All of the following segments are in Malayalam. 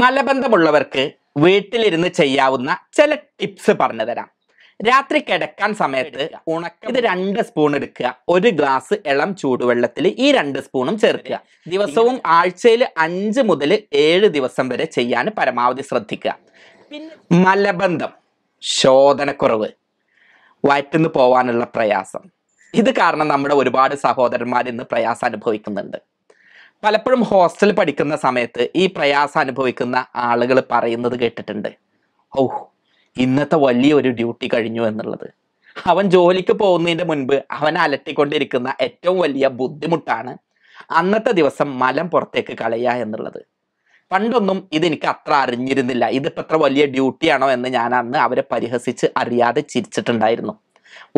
മലബന്ധമുള്ളവർക്ക് വീട്ടിലിരുന്ന് ചെയ്യാവുന്ന ചില ടിപ്സ് പറഞ്ഞു തരാം രാത്രി കിടക്കാൻ സമയത്ത് ഉണക്ക ഇത് രണ്ട് സ്പൂൺ എടുക്കുക ഒരു ഗ്ലാസ് ഇളം ചൂടുവെള്ളത്തിൽ ഈ രണ്ട് സ്പൂണും ചേർക്കുക ദിവസവും ആഴ്ചയിൽ അഞ്ച് മുതൽ ഏഴ് ദിവസം വരെ ചെയ്യാൻ പരമാവധി ശ്രദ്ധിക്കുക പിന്നെ മലബന്ധം ശോധനക്കുറവ് വയറ്റിന്ന് പോവാനുള്ള പ്രയാസം ഇത് കാരണം നമ്മുടെ ഒരുപാട് സഹോദരന്മാർ ഇന്ന് പ്രയാസം അനുഭവിക്കുന്നുണ്ട് പലപ്പോഴും ഹോസ്റ്റലിൽ പഠിക്കുന്ന സമയത്ത് ഈ പ്രയാസം അനുഭവിക്കുന്ന ആളുകൾ പറയുന്നത് കേട്ടിട്ടുണ്ട് ഓ ഇന്നത്തെ വലിയൊരു ഡ്യൂട്ടി കഴിഞ്ഞു എന്നുള്ളത് അവൻ ജോലിക്ക് പോകുന്നതിന്റെ മുൻപ് അവൻ അലട്ടിക്കൊണ്ടിരിക്കുന്ന ഏറ്റവും വലിയ ബുദ്ധിമുട്ടാണ് അന്നത്തെ ദിവസം മലം പുറത്തേക്ക് കളയുക എന്നുള്ളത് പണ്ടൊന്നും ഇതെനിക്ക് അത്ര അറിഞ്ഞിരുന്നില്ല ഇതിപ്പോ എത്ര വലിയ ഡ്യൂട്ടിയാണോ എന്ന് ഞാൻ അന്ന് അവരെ പരിഹസിച്ച് അറിയാതെ ചിരിച്ചിട്ടുണ്ടായിരുന്നു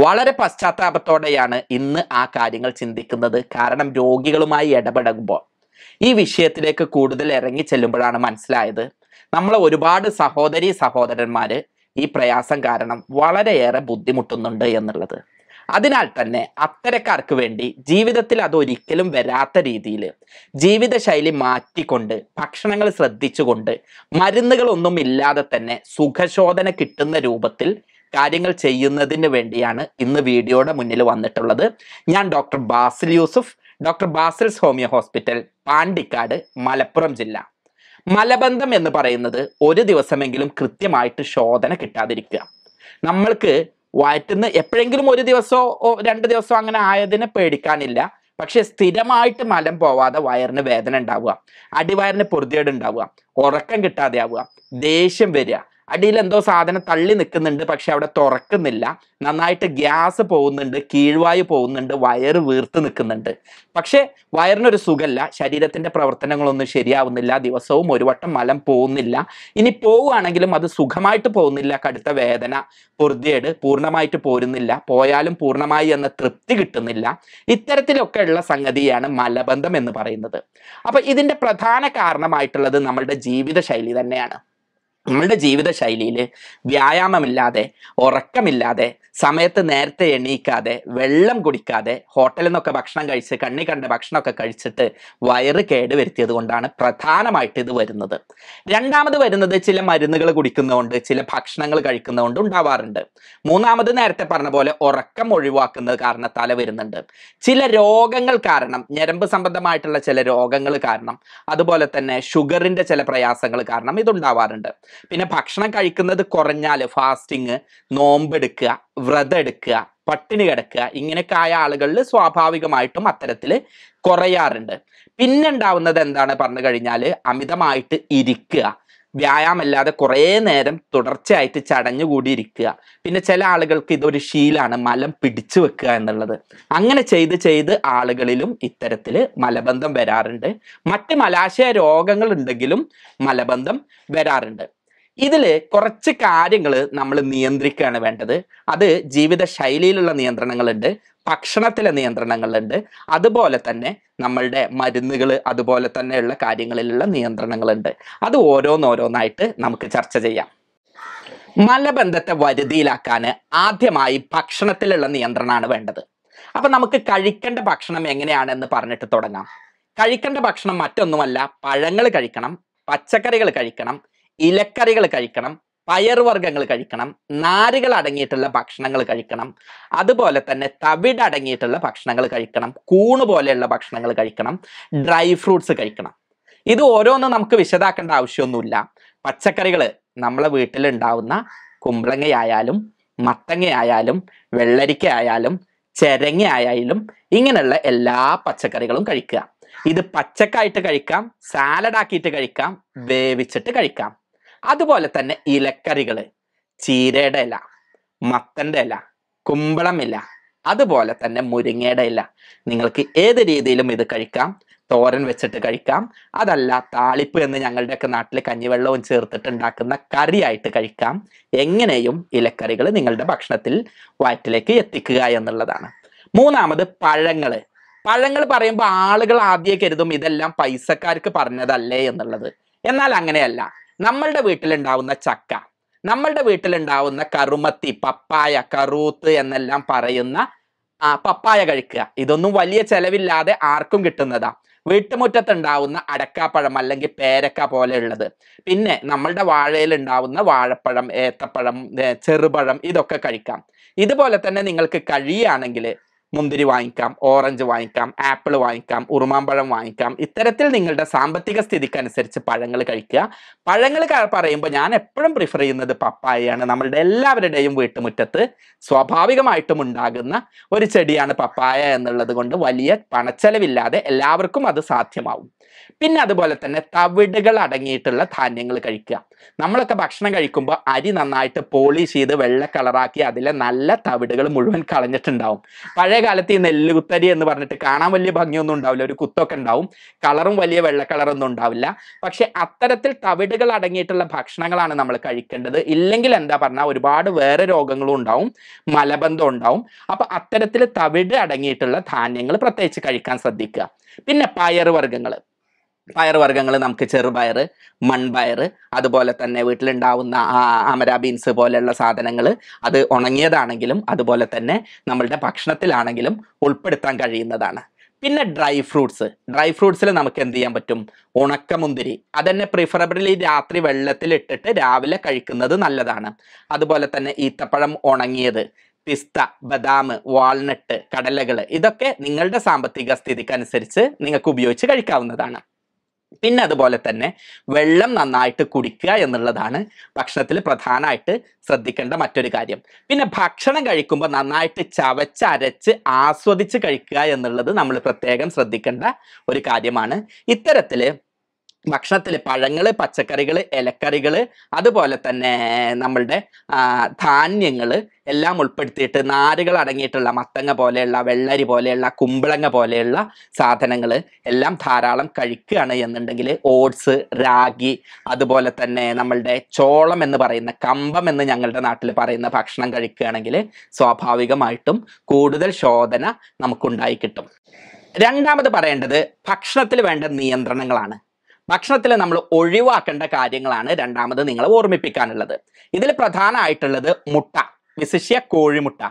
വളരെ പശ്ചാത്താപത്തോടെയാണ് ഇന്ന് ആ കാര്യങ്ങൾ ചിന്തിക്കുന്നത് കാരണം രോഗികളുമായി ഇടപെടുമ്പോൾ ഈ വിഷയത്തിലേക്ക് കൂടുതൽ ഇറങ്ങി ചെല്ലുമ്പോഴാണ് മനസ്സിലായത് നമ്മൾ ഒരുപാട് സഹോദരി സഹോദരന്മാർ ഈ പ്രയാസം കാരണം വളരെയേറെ ബുദ്ധിമുട്ടുന്നുണ്ട് എന്നുള്ളത് അതിനാൽ തന്നെ അത്തരക്കാർക്ക് വേണ്ടി ജീവിതത്തിൽ അതൊരിക്കലും വരാത്ത രീതിയിൽ ജീവിതശൈലി മാറ്റിക്കൊണ്ട് ഭക്ഷണങ്ങൾ ശ്രദ്ധിച്ചുകൊണ്ട് മരുന്നുകളൊന്നും ഇല്ലാതെ തന്നെ സുഖശോധന കിട്ടുന്ന രൂപത്തിൽ കാര്യങ്ങൾ ചെയ്യുന്നതിന് വേണ്ടിയാണ് ഇന്ന് വീഡിയോയുടെ മുന്നിൽ വന്നിട്ടുള്ളത് ഞാൻ doctor Basil Yusuf doctor Basil's homeo hospital Pandikkad Malappuram ജില്ല മലബന്ധം എന്ന് പറയുന്നത് ഒരു ദിവസമെങ്കിലും കൃത്യമായിട്ട് ശോധന കിട്ടാതിരിക്കുക നമ്മൾക്ക് വയറ്റുന്ന എപ്പോഴെങ്കിലും ഒരു ദിവസമോ രണ്ട് ദിവസമോ അങ്ങനെ ആയതിനെ പേടിക്കാനില്ല പക്ഷെ സ്ഥിരമായിട്ട് മലം പോവാതെ വയറിന് വേദന ഉണ്ടാവുക അടിവയറിന് പൊറുതിയേട് ഉണ്ടാവുക ഉറക്കം കിട്ടാതെ ആവുക ദേഷ്യം വരിക അടിയിൽ എന്തോ സാധനം തള്ളി നിൽക്കുന്നുണ്ട് പക്ഷെ അവിടെ തുറക്കുന്നില്ല നന്നായിട്ട് ഗ്യാസ് പോകുന്നുണ്ട് കീഴ്വായു പോകുന്നുണ്ട് വയറ് വീർത്ത് നിൽക്കുന്നുണ്ട് പക്ഷേ വയറിനൊരു സുഖമല്ല ശരീരത്തിൻ്റെ പ്രവർത്തനങ്ങളൊന്നും ശരിയാവുന്നില്ല ദിവസവും ഒരു വട്ടം മലം പോകുന്നില്ല ഇനി പോവുകയാണെങ്കിലും അത് സുഖമായിട്ട് പോകുന്നില്ല കടുത്ത വേദന പൊറുതിയേട് പൂർണ്ണമായിട്ട് പോരുന്നില്ല പോയാലും പൂർണ്ണമായി എന്ന തൃപ്തി കിട്ടുന്നില്ല ഇത്തരത്തിലൊക്കെയുള്ള സംഗതിയാണ് മലബന്ധം എന്ന് പറയുന്നത് അപ്പം ഇതിൻ്റെ പ്രധാന കാരണമായിട്ടുള്ളത് നമ്മളുടെ ജീവിതശൈലി തന്നെയാണ് നമ്മളുടെ ജീവിതശൈലിയിൽ വ്യായാമമില്ലാതെ ഉറക്കമില്ലാതെ സമയത്ത് നേരത്തെ എണീക്കാതെ വെള്ളം കുടിക്കാതെ ഹോട്ടലിൽ നിന്നൊക്കെ ഭക്ഷണം കഴിച്ച് കണ്ണി കണ്ട ഭക്ഷണമൊക്കെ കഴിച്ചിട്ട് വയറ് കേട് വരുത്തിയത് കൊണ്ടാണ് പ്രധാനമായിട്ട് ഇത് വരുന്നത് രണ്ടാമത് വരുന്നത് ചില മരുന്നുകൾ കുടിക്കുന്നതുകൊണ്ട് ചില ഭക്ഷണങ്ങൾ കഴിക്കുന്നതുകൊണ്ട് ഉണ്ടാവാറുണ്ട് മൂന്നാമത് നേരത്തെ പറഞ്ഞ പോലെ ഉറക്കം ഒഴിവാക്കുന്നത് കാരണത്താൽ വരുന്നുണ്ട് ചില രോഗങ്ങൾ കാരണം ഞരമ്പ് സംബന്ധമായിട്ടുള്ള ചില രോഗങ്ങൾ കാരണം അതുപോലെ തന്നെ ഷുഗറിൻ്റെ ചില പ്രയാസങ്ങൾ കാരണം ഇതുണ്ടാവാറുണ്ട് പിന്നെ ഭക്ഷണം കഴിക്കുന്നത് കുറഞ്ഞാൽ ഫാസ്റ്റിങ് നോമ്പെടുക്കുക വ്രതം എടുക്കുക പട്ടിണി കിടക്കുക ഇങ്ങനെയൊക്കെ ആയ ആളുകളിൽ സ്വാഭാവികമായിട്ടും അത്തരത്തിൽ കുറയാറുണ്ട് പിന്നെ ഉണ്ടാവുന്നത് എന്താണ് പറഞ്ഞു കഴിഞ്ഞാൽ അമിതമായിട്ട് ഇരിക്കുക വ്യായാമല്ലാതെ കുറേ നേരം തുടർച്ചയായിട്ട് ചടഞ്ഞുകൂടി ഇരിക്കുക പിന്നെ ചില ആളുകൾക്ക് ഇതൊരു ശീലാണ് മലം പിടിച്ചു വെക്കുക എന്നുള്ളത് അങ്ങനെ ചെയ്ത് ചെയ്ത് ആളുകളിലും ഇത്തരത്തിൽ മലബന്ധം വരാറുണ്ട് മറ്റ് മലാശയ രോഗങ്ങൾ ഉണ്ടെങ്കിലും മലബന്ധം വരാറുണ്ട് ഇതിൽ കുറച്ച് കാര്യങ്ങൾ നമ്മൾ നിയന്ത്രിക്കുകയാണ് വേണ്ടത് അത് ജീവിത ശൈലിയിലുള്ള നിയന്ത്രണങ്ങളുണ്ട് ഭക്ഷണത്തിലെ നിയന്ത്രണങ്ങളുണ്ട് അതുപോലെ തന്നെ നമ്മളുടെ മരുന്നുകൾ അതുപോലെ തന്നെയുള്ള കാര്യങ്ങളിലുള്ള നിയന്ത്രണങ്ങളുണ്ട് അത് ഓരോന്നോരോന്നായിട്ട് നമുക്ക് ചർച്ച ചെയ്യാം മലബന്ധത്തെ വരുതിയിലാക്കാൻ ആദ്യമായി ഭക്ഷണത്തിലുള്ള നിയന്ത്രണമാണ് വേണ്ടത് അപ്പൊ നമുക്ക് കഴിക്കേണ്ട ഭക്ഷണം എങ്ങനെയാണെന്ന് പറഞ്ഞിട്ട് തുടങ്ങാം കഴിക്കേണ്ട ഭക്ഷണം മറ്റൊന്നുമല്ല പഴങ്ങൾ കഴിക്കണം പച്ചക്കറികൾ കഴിക്കണം ഇലക്കറികൾ കഴിക്കണം പയർവർഗ്ഗങ്ങൾ കഴിക്കണം നാരുകൾ അടങ്ങിയിട്ടുള്ള ഭക്ഷണങ്ങൾ കഴിക്കണം അതുപോലെ തന്നെ തവിട് അടങ്ങിയിട്ടുള്ള ഭക്ഷണങ്ങൾ കഴിക്കണം കൂണ് പോലെയുള്ള ഭക്ഷണങ്ങൾ കഴിക്കണം ഡ്രൈ ഫ്രൂട്ട്സ് കഴിക്കണം ഇത് ഓരോന്നും നമുക്ക് വിശദാക്കേണ്ട ആവശ്യമൊന്നുമില്ല പച്ചക്കറികൾ നമ്മളെ വീട്ടിലുണ്ടാവുന്ന കുമ്പളങ്ങയായാലും മത്തങ്ങയായാലും വെള്ളരിക്കയായാലും ആയാലും ഇങ്ങനെയുള്ള എല്ലാ പച്ചക്കറികളും കഴിക്കുക ഇത് പച്ചക്കായിട്ട് കഴിക്കാം സാലഡ് ആക്കിയിട്ട് കഴിക്കാം വേവിച്ചിട്ട് കഴിക്കാം അതുപോലെ തന്നെ ഇലക്കറികൾ ചീരയുടെ ഇല മത്തൻ്റെ ഇല കുമ്പളമില്ല അതുപോലെ തന്നെ മുരിങ്ങയുടെ ഇല നിങ്ങൾക്ക് ഏത് രീതിയിലും ഇത് കഴിക്കാം തോരൻ വെച്ചിട്ട് കഴിക്കാം അതല്ല താളിപ്പ് എന്ന് ഞങ്ങളുടെയൊക്കെ നാട്ടിൽ കഞ്ഞിവെള്ളവും ചേർത്തിട്ട് ഉണ്ടാക്കുന്ന കറിയായിട്ട് കഴിക്കാം എങ്ങനെയും ഇലക്കറികൾ നിങ്ങളുടെ ഭക്ഷണത്തിൽ വയറ്റിലേക്ക് എത്തിക്കുക എന്നുള്ളതാണ് മൂന്നാമത് പഴങ്ങൾ പഴങ്ങൾ പറയുമ്പോൾ ആളുകൾ ആദ്യം കരുതും ഇതെല്ലാം പൈസക്കാർക്ക് പറഞ്ഞതല്ലേ എന്നുള്ളത് എന്നാൽ അങ്ങനെയല്ല നമ്മളുടെ വീട്ടിലുണ്ടാവുന്ന ചക്ക നമ്മളുടെ വീട്ടിലുണ്ടാവുന്ന കറുമത്തി പപ്പായ കറൂത്ത് എന്നെല്ലാം പറയുന്ന പപ്പായ കഴിക്കുക ഇതൊന്നും വലിയ ചെലവില്ലാതെ ആർക്കും കിട്ടുന്നതാ വീട്ടുമുറ്റത്തുണ്ടാവുന്ന അടക്കാപ്പഴം അല്ലെങ്കിൽ പേരക്ക പോലെയുള്ളത് പിന്നെ നമ്മളുടെ വാഴയിൽ ഉണ്ടാവുന്ന വാഴപ്പഴം ഏത്തപ്പഴം ചെറുപഴം ഇതൊക്കെ കഴിക്കാം ഇതുപോലെ തന്നെ നിങ്ങൾക്ക് കഴിയുകയാണെങ്കിൽ മുന്തിരി വാങ്ങിക്കാം ഓറഞ്ച് വാങ്ങിക്കാം ആപ്പിൾ വാങ്ങിക്കാം ഉറുമാമ്പഴം വാങ്ങിക്കാം ഇത്തരത്തിൽ നിങ്ങളുടെ സാമ്പത്തിക സ്ഥിതിക്കനുസരിച്ച് പഴങ്ങൾ കഴിക്കുക പഴങ്ങൾ പറയുമ്പോൾ ഞാൻ എപ്പോഴും പ്രിഫർ ചെയ്യുന്നത് പപ്പായയാണ് നമ്മളുടെ എല്ലാവരുടെയും വീട്ടുമുറ്റത്ത് സ്വാഭാവികമായിട്ടും ഉണ്ടാകുന്ന ഒരു ചെടിയാണ് പപ്പായ എന്നുള്ളത് കൊണ്ട് വലിയ പണച്ചെലവില്ലാതെ എല്ലാവർക്കും അത് സാധ്യമാവും പിന്നെ അതുപോലെ തന്നെ തവിടുകൾ അടങ്ങിയിട്ടുള്ള ധാന്യങ്ങൾ കഴിക്കുക നമ്മളൊക്കെ ഭക്ഷണം കഴിക്കുമ്പോൾ അരി നന്നായിട്ട് പോളിഷ് ചെയ്ത് വെള്ള കളറാക്കി അതിലെ നല്ല തവിടുകൾ മുഴുവൻ കളഞ്ഞിട്ടുണ്ടാവും പഴയ കാലത്ത് ഈ നെല്ലുകുത്തരി എന്ന് പറഞ്ഞിട്ട് കാണാൻ വലിയ ഭംഗിയൊന്നും ഉണ്ടാവില്ല ഒരു കുത്തൊക്കെ ഉണ്ടാവും കളറും വലിയ വെള്ള കളറൊന്നും ഉണ്ടാവില്ല പക്ഷെ അത്തരത്തിൽ തവിടുകൾ അടങ്ങിയിട്ടുള്ള ഭക്ഷണങ്ങളാണ് നമ്മൾ കഴിക്കേണ്ടത് ഇല്ലെങ്കിൽ എന്താ പറഞ്ഞാൽ ഒരുപാട് വേറെ രോഗങ്ങളും ഉണ്ടാവും മലബന്ധം ഉണ്ടാവും അപ്പൊ അത്തരത്തിൽ തവിട് അടങ്ങിയിട്ടുള്ള ധാന്യങ്ങൾ പ്രത്യേകിച്ച് കഴിക്കാൻ ശ്രദ്ധിക്കുക പിന്നെ വർഗ്ഗങ്ങൾ പയർ വർഗ്ഗങ്ങൾ നമുക്ക് ചെറുപയർ മൺപയർ അതുപോലെ തന്നെ വീട്ടിലുണ്ടാവുന്ന അമര ബീൻസ് പോലെയുള്ള സാധനങ്ങൾ അത് ഉണങ്ങിയതാണെങ്കിലും അതുപോലെ തന്നെ നമ്മളുടെ ഭക്ഷണത്തിലാണെങ്കിലും ഉൾപ്പെടുത്താൻ കഴിയുന്നതാണ് പിന്നെ ഡ്രൈ ഫ്രൂട്ട്സ് ഡ്രൈ ഫ്രൂട്ട്സിൽ നമുക്ക് എന്ത് ചെയ്യാൻ പറ്റും ഉണക്കമുന്തിരി അതന്നെ പ്രിഫറബിളി രാത്രി വെള്ളത്തിലിട്ടിട്ട് രാവിലെ കഴിക്കുന്നത് നല്ലതാണ് അതുപോലെ തന്നെ ഈത്തപ്പഴം ഉണങ്ങിയത് പിസ്ത ബദാം വാൾനട്ട് കടലകൾ ഇതൊക്കെ നിങ്ങളുടെ സാമ്പത്തിക സ്ഥിതിക്കനുസരിച്ച് നിങ്ങൾക്ക് ഉപയോഗിച്ച് കഴിക്കാവുന്നതാണ് പിന്നെ അതുപോലെ തന്നെ വെള്ളം നന്നായിട്ട് കുടിക്കുക എന്നുള്ളതാണ് ഭക്ഷണത്തിൽ പ്രധാനമായിട്ട് ശ്രദ്ധിക്കേണ്ട മറ്റൊരു കാര്യം പിന്നെ ഭക്ഷണം കഴിക്കുമ്പോൾ നന്നായിട്ട് ചവച്ച് അരച്ച് ആസ്വദിച്ച് കഴിക്കുക എന്നുള്ളത് നമ്മൾ പ്രത്യേകം ശ്രദ്ധിക്കേണ്ട ഒരു കാര്യമാണ് ഇത്തരത്തിൽ ഭക്ഷണത്തിൽ പഴങ്ങൾ പച്ചക്കറികൾ ഇലക്കറികൾ അതുപോലെ തന്നെ നമ്മളുടെ ധാന്യങ്ങൾ എല്ലാം ഉൾപ്പെടുത്തിയിട്ട് നാരുകൾ അടങ്ങിയിട്ടുള്ള മത്തങ്ങ പോലെയുള്ള വെള്ളരി പോലെയുള്ള കുമ്പളങ്ങ പോലെയുള്ള സാധനങ്ങൾ എല്ലാം ധാരാളം കഴിക്കുകയാണ് എന്നുണ്ടെങ്കിൽ ഓട്സ് രാഗി അതുപോലെ തന്നെ നമ്മളുടെ ചോളം എന്ന് പറയുന്ന കമ്പം എന്ന് ഞങ്ങളുടെ നാട്ടിൽ പറയുന്ന ഭക്ഷണം കഴിക്കുകയാണെങ്കിൽ സ്വാഭാവികമായിട്ടും കൂടുതൽ ശോധന നമുക്കുണ്ടായി കിട്ടും രണ്ടാമത് പറയേണ്ടത് ഭക്ഷണത്തിൽ വേണ്ട നിയന്ത്രണങ്ങളാണ് ഭക്ഷണത്തിൽ നമ്മൾ ഒഴിവാക്കേണ്ട കാര്യങ്ങളാണ് രണ്ടാമത് നിങ്ങൾ ഓർമ്മിപ്പിക്കാനുള്ളത് ഇതിൽ പ്രധാനമായിട്ടുള്ളത് മുട്ട വിശിഷ്യ കോഴിമുട്ട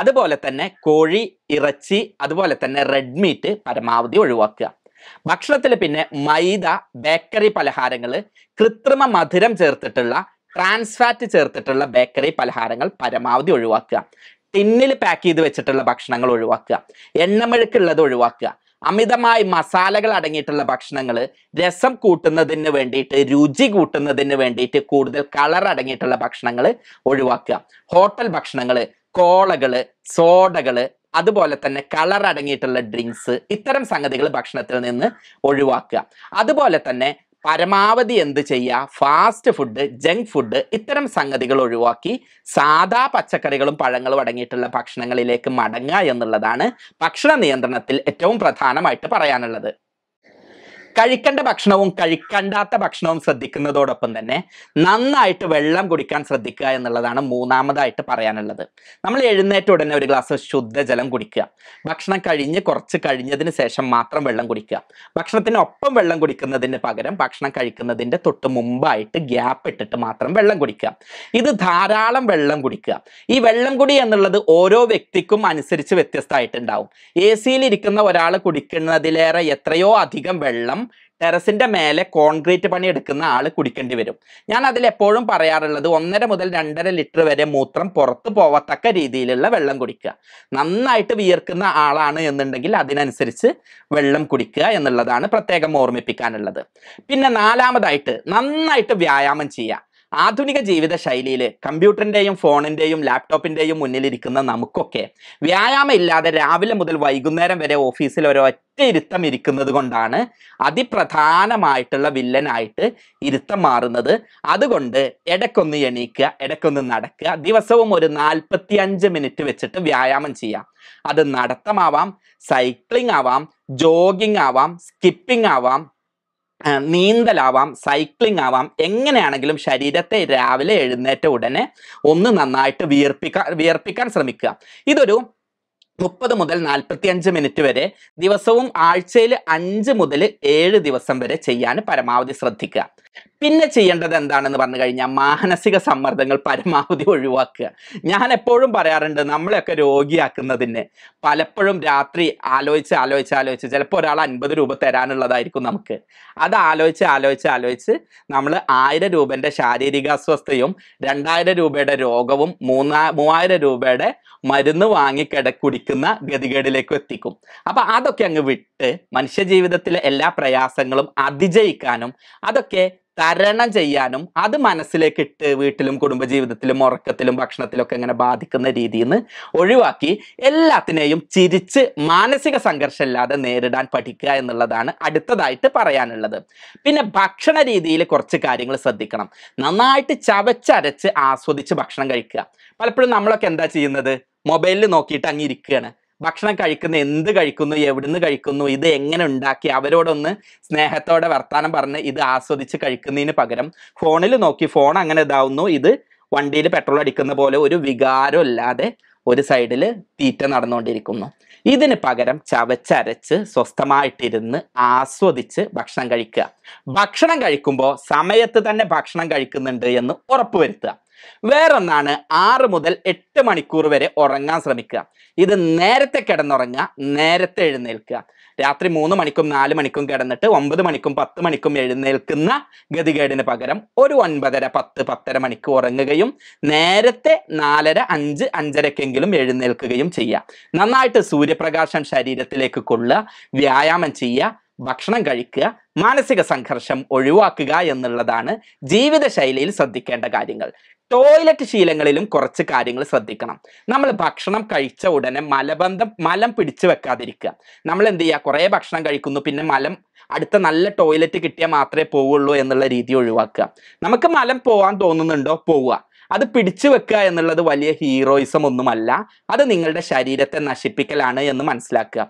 അതുപോലെ തന്നെ കോഴി ഇറച്ചി അതുപോലെ തന്നെ റെഡ് മീറ്റ് പരമാവധി ഒഴിവാക്കുക ഭക്ഷണത്തിൽ പിന്നെ മൈദ ബേക്കറി പലഹാരങ്ങൾ കൃത്രിമ മധുരം ചേർത്തിട്ടുള്ള ട്രാൻസ്ഫാറ്റ് ചേർത്തിട്ടുള്ള ബേക്കറി പലഹാരങ്ങൾ പരമാവധി ഒഴിവാക്കുക ടിന്നിൽ പാക്ക് ചെയ്ത് വെച്ചിട്ടുള്ള ഭക്ഷണങ്ങൾ ഒഴിവാക്കുക എണ്ണമെഴുക്കുള്ളത് ഒഴിവാക്കുക അമിതമായി മസാലകൾ അടങ്ങിയിട്ടുള്ള ഭക്ഷണങ്ങൾ രസം കൂട്ടുന്നതിന് വേണ്ടിയിട്ട് രുചി കൂട്ടുന്നതിന് വേണ്ടിയിട്ട് കൂടുതൽ കളർ അടങ്ങിയിട്ടുള്ള ഭക്ഷണങ്ങൾ ഒഴിവാക്കുക ഹോട്ടൽ ഭക്ഷണങ്ങൾ കോളകൾ സോഡകൾ അതുപോലെ തന്നെ കളർ അടങ്ങിയിട്ടുള്ള ഡ്രിങ്ക്സ് ഇത്തരം സംഗതികൾ ഭക്ഷണത്തിൽ നിന്ന് ഒഴിവാക്കുക അതുപോലെ തന്നെ പരമാവധി എന്ത് ചെയ്യുക ഫാസ്റ്റ് ഫുഡ് ജങ്ക് ഫുഡ് ഇത്തരം സംഗതികൾ ഒഴിവാക്കി സാധാ പച്ചക്കറികളും പഴങ്ങളും അടങ്ങിയിട്ടുള്ള ഭക്ഷണങ്ങളിലേക്ക് മടങ്ങുക എന്നുള്ളതാണ് ഭക്ഷണ നിയന്ത്രണത്തിൽ ഏറ്റവും പ്രധാനമായിട്ട് പറയാനുള്ളത് കഴിക്കേണ്ട ഭക്ഷണവും കഴിക്കണ്ടാത്ത ഭക്ഷണവും ശ്രദ്ധിക്കുന്നതോടൊപ്പം തന്നെ നന്നായിട്ട് വെള്ളം കുടിക്കാൻ ശ്രദ്ധിക്കുക എന്നുള്ളതാണ് മൂന്നാമതായിട്ട് പറയാനുള്ളത് നമ്മൾ എഴുന്നേറ്റ ഉടനെ ഒരു ഗ്ലാസ് ശുദ്ധജലം കുടിക്കുക ഭക്ഷണം കഴിഞ്ഞ് കുറച്ച് കഴിഞ്ഞതിന് ശേഷം മാത്രം വെള്ളം കുടിക്കുക ഭക്ഷണത്തിനൊപ്പം വെള്ളം കുടിക്കുന്നതിന് പകരം ഭക്ഷണം കഴിക്കുന്നതിൻ്റെ തൊട്ട് മുമ്പായിട്ട് ഗ്യാപ്പ് ഇട്ടിട്ട് മാത്രം വെള്ളം കുടിക്കുക ഇത് ധാരാളം വെള്ളം കുടിക്കുക ഈ വെള്ളം കുടി എന്നുള്ളത് ഓരോ വ്യക്തിക്കും അനുസരിച്ച് വ്യത്യസ്തമായിട്ടുണ്ടാവും എ സിയിൽ ഇരിക്കുന്ന ഒരാൾ കുടിക്കുന്നതിലേറെ എത്രയോ അധികം വെള്ളം ടെറസിന്റെ മേലെ കോൺക്രീറ്റ് പണി എടുക്കുന്ന ആൾ കുടിക്കേണ്ടി വരും ഞാൻ അതിൽ എപ്പോഴും പറയാറുള്ളത് ഒന്നര മുതൽ രണ്ടര ലിറ്റർ വരെ മൂത്രം പുറത്തു പോവത്തക്ക രീതിയിലുള്ള വെള്ളം കുടിക്കുക നന്നായിട്ട് വിയർക്കുന്ന ആളാണ് എന്നുണ്ടെങ്കിൽ അതിനനുസരിച്ച് വെള്ളം കുടിക്കുക എന്നുള്ളതാണ് പ്രത്യേകം ഓർമ്മിപ്പിക്കാനുള്ളത് പിന്നെ നാലാമതായിട്ട് നന്നായിട്ട് വ്യായാമം ചെയ്യുക ആധുനിക ജീവിത ശൈലിയിൽ കമ്പ്യൂട്ടറിൻ്റെയും ഫോണിൻ്റെയും ലാപ്ടോപ്പിൻ്റെയും മുന്നിലിരിക്കുന്ന നമുക്കൊക്കെ വ്യായാമം ഇല്ലാതെ രാവിലെ മുതൽ വൈകുന്നേരം വരെ ഓഫീസിൽ ഒരൊറ്റ ഇരുത്തം ഇരിക്കുന്നത് കൊണ്ടാണ് അതിപ്രധാനമായിട്ടുള്ള വില്ലനായിട്ട് ഇരുത്തം മാറുന്നത് അതുകൊണ്ട് ഇടയ്ക്കൊന്ന് എണീക്കുക ഇടയ്ക്കൊന്ന് നടക്കുക ദിവസവും ഒരു നാൽപ്പത്തി അഞ്ച് മിനിറ്റ് വെച്ചിട്ട് വ്യായാമം ചെയ്യാം അത് നടത്തമാവാം സൈക്ലിംഗ് ആവാം ജോഗിംഗ് ആവാം സ്കിപ്പിംഗ് ആവാം നീന്തലാവാം സൈക്ലിംഗ് ആവാം എങ്ങനെയാണെങ്കിലും ശരീരത്തെ രാവിലെ എഴുന്നേറ്റ ഉടനെ ഒന്ന് നന്നായിട്ട് വിയർപ്പിക്കാൻ വിയർപ്പിക്കാൻ ശ്രമിക്കുക ഇതൊരു മുപ്പത് മുതൽ നാൽപ്പത്തി അഞ്ച് മിനിറ്റ് വരെ ദിവസവും ആഴ്ചയിൽ അഞ്ച് മുതൽ ഏഴ് ദിവസം വരെ ചെയ്യാൻ പരമാവധി ശ്രദ്ധിക്കുക പിന്നെ ചെയ്യേണ്ടത് എന്താണെന്ന് പറഞ്ഞു കഴിഞ്ഞാൽ മാനസിക സമ്മർദ്ദങ്ങൾ പരമാവധി ഒഴിവാക്കുക ഞാൻ എപ്പോഴും പറയാറുണ്ട് നമ്മളെയൊക്കെ രോഗിയാക്കുന്നതിന് പലപ്പോഴും രാത്രി ആലോചിച്ച് ആലോചിച്ച് ആലോചിച്ച് ചിലപ്പോൾ ഒരാൾ അൻപത് രൂപ തരാനുള്ളതായിരിക്കും നമുക്ക് അത് ആലോചിച്ച് ആലോചിച്ച് ആലോചിച്ച് നമ്മൾ ആയിരം രൂപൻ്റെ ശാരീരിക അസ്വസ്ഥയും രണ്ടായിരം രൂപയുടെ രോഗവും മൂന്നാ മൂവായിരം രൂപയുടെ മരുന്ന് വാങ്ങി കുടിക്കുന്ന ഗതികേടിലേക്ക് എത്തിക്കും അപ്പം അതൊക്കെ അങ്ങ് വിട്ട് മനുഷ്യജീവിതത്തിലെ എല്ലാ പ്രയാസങ്ങളും അതിജയിക്കാനും അതൊക്കെ തരണം ചെയ്യാനും അത് മനസ്സിലേക്കിട്ട് വീട്ടിലും കുടുംബജീവിതത്തിലും ഉറക്കത്തിലും ഭക്ഷണത്തിലൊക്കെ ഇങ്ങനെ ബാധിക്കുന്ന രീതിയിൽ നിന്ന് ഒഴിവാക്കി എല്ലാത്തിനെയും ചിരിച്ച് മാനസിക സംഘർഷം ഇല്ലാതെ നേരിടാൻ പഠിക്കുക എന്നുള്ളതാണ് അടുത്തതായിട്ട് പറയാനുള്ളത് പിന്നെ ഭക്ഷണ രീതിയിൽ കുറച്ച് കാര്യങ്ങൾ ശ്രദ്ധിക്കണം നന്നായിട്ട് ചവച്ചരച്ച് ആസ്വദിച്ച് ഭക്ഷണം കഴിക്കുക പലപ്പോഴും നമ്മളൊക്കെ എന്താ ചെയ്യുന്നത് മൊബൈലിൽ നോക്കിയിട്ട് അങ്ങ് ഇരിക്കുകയാണ് ഭക്ഷണം കഴിക്കുന്നു എന്ത് കഴിക്കുന്നു എവിടുന്ന് കഴിക്കുന്നു ഇത് എങ്ങനെ ഉണ്ടാക്കി അവരോടൊന്ന് സ്നേഹത്തോടെ വർത്താനം പറഞ്ഞ് ഇത് ആസ്വദിച്ച് കഴിക്കുന്നതിന് പകരം ഫോണിൽ നോക്കി ഫോൺ അങ്ങനെ ഇതാവുന്നു ഇത് വണ്ടിയിൽ പെട്രോൾ അടിക്കുന്ന പോലെ ഒരു വികാരമില്ലാതെ ഒരു സൈഡിൽ തീറ്റ നടന്നുകൊണ്ടിരിക്കുന്നു ഇതിന് പകരം ചവച്ചരച്ച് സ്വസ്ഥമായിട്ടിരുന്ന് ആസ്വദിച്ച് ഭക്ഷണം കഴിക്കുക ഭക്ഷണം കഴിക്കുമ്പോൾ സമയത്ത് തന്നെ ഭക്ഷണം കഴിക്കുന്നുണ്ട് എന്ന് ഉറപ്പുവരുത്തുക വേറൊന്നാണ് ആറ് മുതൽ എട്ട് മണിക്കൂർ വരെ ഉറങ്ങാൻ ശ്രമിക്കുക ഇത് നേരത്തെ കിടന്നുറങ്ങുക നേരത്തെ എഴുന്നേൽക്കുക രാത്രി മൂന്ന് മണിക്കും നാല് മണിക്കും കിടന്നിട്ട് ഒമ്പത് മണിക്കും പത്ത് മണിക്കും എഴുന്നേൽക്കുന്ന ഗതികേടിന് പകരം ഒരു ഒൻപതര പത്ത് പത്തര മണിക്ക് ഉറങ്ങുകയും നേരത്തെ നാലര അഞ്ച് അഞ്ചരക്കെങ്കിലും എഴുന്നേൽക്കുകയും ചെയ്യുക നന്നായിട്ട് സൂര്യപ്രകാശം ശരീരത്തിലേക്ക് കൊള്ളുക വ്യായാമം ചെയ്യുക ഭക്ഷണം കഴിക്കുക മാനസിക സംഘർഷം ഒഴിവാക്കുക എന്നുള്ളതാണ് ജീവിതശൈലിയിൽ ശ്രദ്ധിക്കേണ്ട കാര്യങ്ങൾ ടോയ്ലറ്റ് ശീലങ്ങളിലും കുറച്ച് കാര്യങ്ങൾ ശ്രദ്ധിക്കണം നമ്മൾ ഭക്ഷണം കഴിച്ച ഉടനെ മലബന്ധം മലം പിടിച്ചു വെക്കാതിരിക്കുക നമ്മൾ എന്ത് ചെയ്യുക കുറേ ഭക്ഷണം കഴിക്കുന്നു പിന്നെ മലം അടുത്ത നല്ല ടോയ്ലറ്റ് കിട്ടിയാൽ മാത്രമേ പോവുള്ളൂ എന്നുള്ള രീതി ഒഴിവാക്കുക നമുക്ക് മലം പോവാൻ തോന്നുന്നുണ്ടോ പോവുക അത് പിടിച്ചു വെക്കുക എന്നുള്ളത് വലിയ ഹീറോയിസം ഒന്നുമല്ല അത് നിങ്ങളുടെ ശരീരത്തെ നശിപ്പിക്കലാണ് എന്ന് മനസ്സിലാക്കുക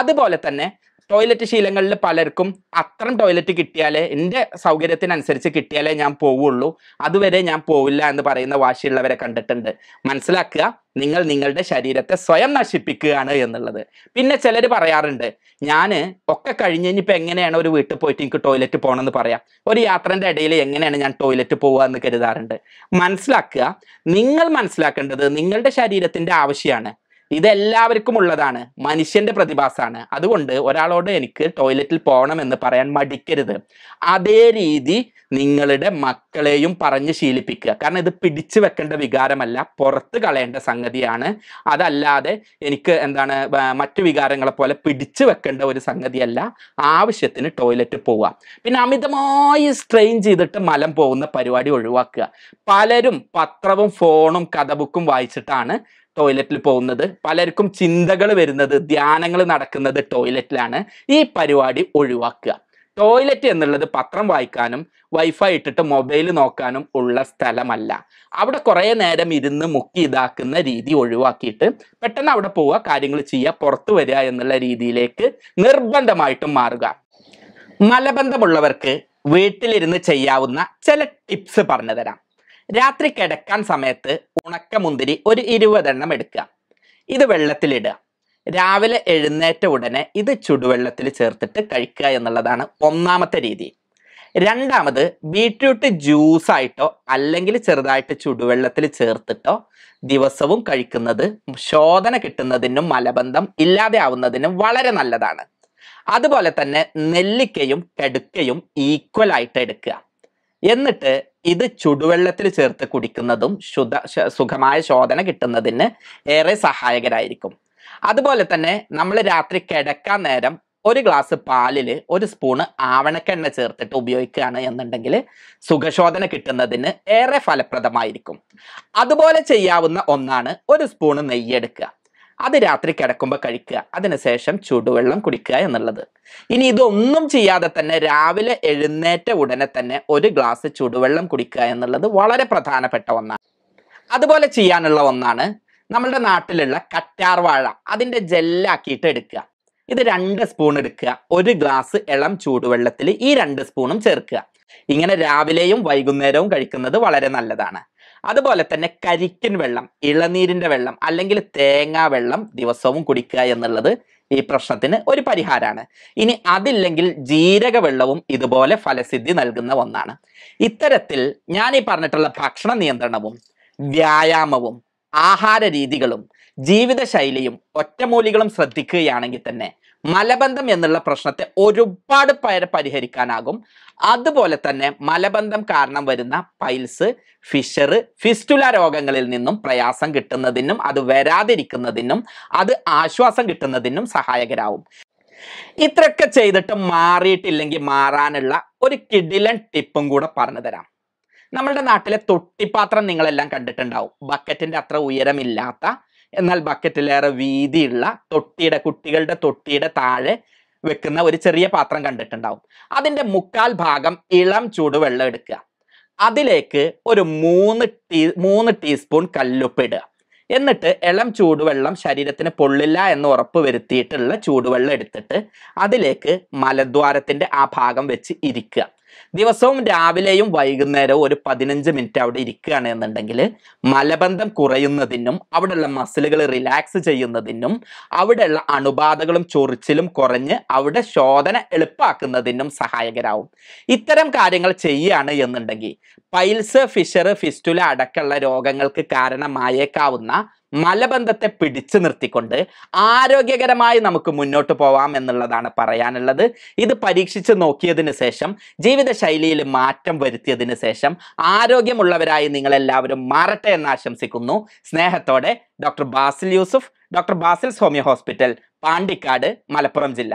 അതുപോലെ തന്നെ ടോയ്ലറ്റ് ശീലങ്ങളിൽ പലർക്കും അത്തരം ടോയ്ലറ്റ് കിട്ടിയാലേ എൻ്റെ സൗകര്യത്തിനനുസരിച്ച് കിട്ടിയാലേ ഞാൻ പോവുള്ളൂ അതുവരെ ഞാൻ പോവില്ല എന്ന് പറയുന്ന വാശിയുള്ളവരെ കണ്ടിട്ടുണ്ട് മനസ്സിലാക്കുക നിങ്ങൾ നിങ്ങളുടെ ശരീരത്തെ സ്വയം നശിപ്പിക്കുകയാണ് എന്നുള്ളത് പിന്നെ ചിലർ പറയാറുണ്ട് ഞാൻ ഒക്കെ കഴിഞ്ഞ് ഇനിയിപ്പോൾ എങ്ങനെയാണ് ഒരു വീട്ടിൽ പോയിട്ട് എനിക്ക് ടോയ്ലറ്റ് പോകണമെന്ന് പറയാം ഒരു യാത്രൻ്റെ ഇടയിൽ എങ്ങനെയാണ് ഞാൻ ടോയ്ലറ്റ് പോകുക എന്ന് കരുതാറുണ്ട് മനസ്സിലാക്കുക നിങ്ങൾ മനസ്സിലാക്കേണ്ടത് നിങ്ങളുടെ ശരീരത്തിൻ്റെ ആവശ്യമാണ് ഇതെല്ലാവർക്കും ഉള്ളതാണ് മനുഷ്യന്റെ പ്രതിഭാസമാണ് അതുകൊണ്ട് ഒരാളോട് എനിക്ക് ടോയ്ലറ്റിൽ പോകണം എന്ന് പറയാൻ മടിക്കരുത് അതേ രീതി നിങ്ങളുടെ മക്കളെയും പറഞ്ഞ് ശീലിപ്പിക്കുക കാരണം ഇത് പിടിച്ചു വെക്കേണ്ട വികാരമല്ല പുറത്ത് കളയേണ്ട സംഗതിയാണ് അതല്ലാതെ എനിക്ക് എന്താണ് മറ്റു വികാരങ്ങളെ പോലെ പിടിച്ചു വെക്കേണ്ട ഒരു സംഗതിയല്ല ആവശ്യത്തിന് ടോയ്ലറ്റ് പോവുക പിന്നെ അമിതമായി സ്ട്രെയിൻ ചെയ്തിട്ട് മലം പോകുന്ന പരിപാടി ഒഴിവാക്കുക പലരും പത്രവും ഫോണും കഥബുക്കും വായിച്ചിട്ടാണ് ടോയ്ലറ്റിൽ പോകുന്നത് പലർക്കും ചിന്തകൾ വരുന്നത് ധ്യാനങ്ങൾ നടക്കുന്നത് ടോയ്ലറ്റിലാണ് ഈ പരിപാടി ഒഴിവാക്കുക ടോയ്ലറ്റ് എന്നുള്ളത് പത്രം വായിക്കാനും വൈഫൈ ഇട്ടിട്ട് മൊബൈൽ നോക്കാനും ഉള്ള സ്ഥലമല്ല അവിടെ കുറേ നേരം ഇരുന്ന് മുക്കി ഇതാക്കുന്ന രീതി ഒഴിവാക്കിയിട്ട് പെട്ടെന്ന് അവിടെ പോവുക കാര്യങ്ങൾ ചെയ്യുക പുറത്തു വരിക എന്നുള്ള രീതിയിലേക്ക് നിർബന്ധമായിട്ടും മാറുക മലബന്ധമുള്ളവർക്ക് വീട്ടിലിരുന്ന് ചെയ്യാവുന്ന ചില ടിപ്സ് പറഞ്ഞു തരാം രാത്രി കിടക്കാൻ സമയത്ത് ഉണക്ക മുന്തിരി ഒരു ഇരുപതെണ്ണം എടുക്കുക ഇത് വെള്ളത്തിലിടുക രാവിലെ എഴുന്നേറ്റ ഉടനെ ഇത് ചുടുവെള്ളത്തിൽ ചേർത്തിട്ട് കഴിക്കുക എന്നുള്ളതാണ് ഒന്നാമത്തെ രീതി രണ്ടാമത് ബീട്രൂട്ട് ജ്യൂസായിട്ടോ അല്ലെങ്കിൽ ചെറുതായിട്ട് ചുടുവെള്ളത്തിൽ ചേർത്തിട്ടോ ദിവസവും കഴിക്കുന്നത് ശോധന കിട്ടുന്നതിനും മലബന്ധം ഇല്ലാതെ ആവുന്നതിനും വളരെ നല്ലതാണ് അതുപോലെ തന്നെ നെല്ലിക്കയും കടുക്കയും ഈക്വൽ ആയിട്ട് എടുക്കുക എന്നിട്ട് ഇത് ചുടുവെള്ളത്തിൽ ചേർത്ത് കുടിക്കുന്നതും ശുദ്ധ സുഖമായ ശോധന കിട്ടുന്നതിന് ഏറെ സഹായകരായിരിക്കും അതുപോലെ തന്നെ നമ്മൾ രാത്രി കിടക്കാൻ നേരം ഒരു ഗ്ലാസ് പാലിൽ ഒരു സ്പൂണ് ആവണക്കെണ്ണ ചേർത്തിട്ട് ഉപയോഗിക്കുകയാണ് എന്നുണ്ടെങ്കിൽ സുഖശോധന കിട്ടുന്നതിന് ഏറെ ഫലപ്രദമായിരിക്കും അതുപോലെ ചെയ്യാവുന്ന ഒന്നാണ് ഒരു സ്പൂണ് നെയ്യെടുക്കുക അത് രാത്രി കിടക്കുമ്പോൾ കഴിക്കുക അതിനുശേഷം ചൂടുവെള്ളം കുടിക്കുക എന്നുള്ളത് ഇനി ഇതൊന്നും ചെയ്യാതെ തന്നെ രാവിലെ എഴുന്നേറ്റ ഉടനെ തന്നെ ഒരു ഗ്ലാസ് ചൂടുവെള്ളം കുടിക്കുക എന്നുള്ളത് വളരെ പ്രധാനപ്പെട്ട ഒന്നാണ് അതുപോലെ ചെയ്യാനുള്ള ഒന്നാണ് നമ്മളുടെ നാട്ടിലുള്ള കറ്റാർവാഴ അതിൻ്റെ ജെല്ലാക്കിയിട്ട് എടുക്കുക ഇത് രണ്ട് സ്പൂൺ എടുക്കുക ഒരു ഗ്ലാസ് ഇളം ചൂടുവെള്ളത്തിൽ ഈ രണ്ട് സ്പൂണും ചേർക്കുക ഇങ്ങനെ രാവിലെയും വൈകുന്നേരവും കഴിക്കുന്നത് വളരെ നല്ലതാണ് അതുപോലെ തന്നെ കരിക്കിൻ വെള്ളം ഇളനീരിന്റെ വെള്ളം അല്ലെങ്കിൽ തേങ്ങാ വെള്ളം ദിവസവും കുടിക്കുക എന്നുള്ളത് ഈ പ്രശ്നത്തിന് ഒരു പരിഹാരമാണ് ഇനി അതില്ലെങ്കിൽ ജീരക വെള്ളവും ഇതുപോലെ ഫലസിദ്ധി നൽകുന്ന ഒന്നാണ് ഇത്തരത്തിൽ ഞാൻ ഈ പറഞ്ഞിട്ടുള്ള ഭക്ഷണ നിയന്ത്രണവും വ്യായാമവും ആഹാര രീതികളും ജീവിതശൈലിയും ഒറ്റമൂലികളും ശ്രദ്ധിക്കുകയാണെങ്കിൽ തന്നെ മലബന്ധം എന്നുള്ള പ്രശ്നത്തെ ഒരുപാട് പേരെ പരിഹരിക്കാനാകും അതുപോലെ തന്നെ മലബന്ധം കാരണം വരുന്ന പൈൽസ് ഫിഷർ ഫിസ്റ്റുല രോഗങ്ങളിൽ നിന്നും പ്രയാസം കിട്ടുന്നതിനും അത് വരാതിരിക്കുന്നതിനും അത് ആശ്വാസം കിട്ടുന്നതിനും സഹായകരാവും ഇത്രയൊക്കെ ചെയ്തിട്ട് മാറിയിട്ടില്ലെങ്കിൽ മാറാനുള്ള ഒരു കിടിലൻ ടിപ്പും കൂടെ പറഞ്ഞു തരാം നമ്മളുടെ നാട്ടിലെ തൊട്ടിപ്പാത്രം നിങ്ങളെല്ലാം കണ്ടിട്ടുണ്ടാവും ബക്കറ്റിന്റെ അത്ര ഉയരമില്ലാത്ത എന്നാൽ ബക്കറ്റിലേറെ വീതിയുള്ള തൊട്ടിയുടെ കുട്ടികളുടെ തൊട്ടിയുടെ താഴെ വെക്കുന്ന ഒരു ചെറിയ പാത്രം കണ്ടിട്ടുണ്ടാവും അതിൻ്റെ മുക്കാൽ ഭാഗം ഇളം ചൂടുവെള്ളം എടുക്കുക അതിലേക്ക് ഒരു മൂന്ന് ടീ മൂന്ന് ടീസ്പൂൺ ഇടുക എന്നിട്ട് ഇളം ചൂടുവെള്ളം ശരീരത്തിന് പൊള്ളില്ല എന്ന് ഉറപ്പ് വരുത്തിയിട്ടുള്ള ചൂടുവെള്ളം എടുത്തിട്ട് അതിലേക്ക് മലദ്വാരത്തിൻ്റെ ആ ഭാഗം വെച്ച് ഇരിക്കുക ദിവസവും രാവിലെയും വൈകുന്നേരവും ഒരു പതിനഞ്ച് മിനിറ്റ് അവിടെ ഇരിക്കുകയാണ് എന്നുണ്ടെങ്കിൽ മലബന്ധം കുറയുന്നതിനും അവിടെയുള്ള മസിലുകൾ റിലാക്സ് ചെയ്യുന്നതിനും അവിടെയുള്ള അണുബാധകളും ചൊറിച്ചിലും കുറഞ്ഞ് അവിടെ ശോധന എളുപ്പാക്കുന്നതിനും സഹായകരാവും ഇത്തരം കാര്യങ്ങൾ ചെയ്യുകയാണ് എന്നുണ്ടെങ്കിൽ പൈൽസ് ഫിഷർ ഫിസ്റ്റുല അടക്കമുള്ള രോഗങ്ങൾക്ക് കാരണമായേക്കാവുന്ന മലബന്ധത്തെ പിടിച്ചു നിർത്തിക്കൊണ്ട് ആരോഗ്യകരമായി നമുക്ക് മുന്നോട്ട് പോവാം എന്നുള്ളതാണ് പറയാനുള്ളത് ഇത് പരീക്ഷിച്ച് നോക്കിയതിന് ശേഷം ജീവിതശൈലിയിൽ മാറ്റം വരുത്തിയതിന് ശേഷം ആരോഗ്യമുള്ളവരായി നിങ്ങളെല്ലാവരും മാറട്ടെ എന്ന് ആശംസിക്കുന്നു സ്നേഹത്തോടെ ഡോക്ടർ ബാസിൽ യൂസുഫ് ഡോക്ടർ ബാസിൽ സ്വാമി ഹോസ്പിറ്റൽ പാണ്ടിക്കാട് മലപ്പുറം ജില്ല